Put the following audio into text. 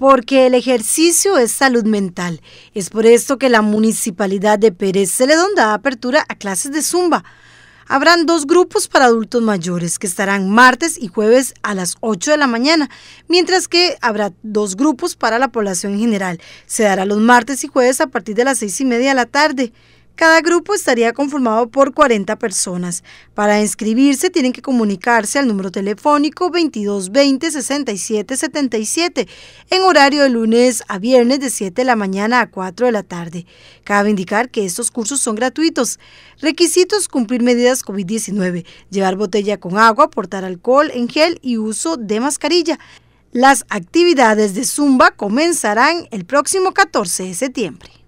porque el ejercicio es salud mental. Es por esto que la municipalidad de Pérez Celedón da apertura a clases de zumba. Habrán dos grupos para adultos mayores que estarán martes y jueves a las 8 de la mañana, mientras que habrá dos grupos para la población general. Se dará los martes y jueves a partir de las 6 y media de la tarde. Cada grupo estaría conformado por 40 personas. Para inscribirse tienen que comunicarse al número telefónico 2220-6777 en horario de lunes a viernes de 7 de la mañana a 4 de la tarde. Cabe indicar que estos cursos son gratuitos. Requisitos cumplir medidas COVID-19, llevar botella con agua, portar alcohol en gel y uso de mascarilla. Las actividades de Zumba comenzarán el próximo 14 de septiembre.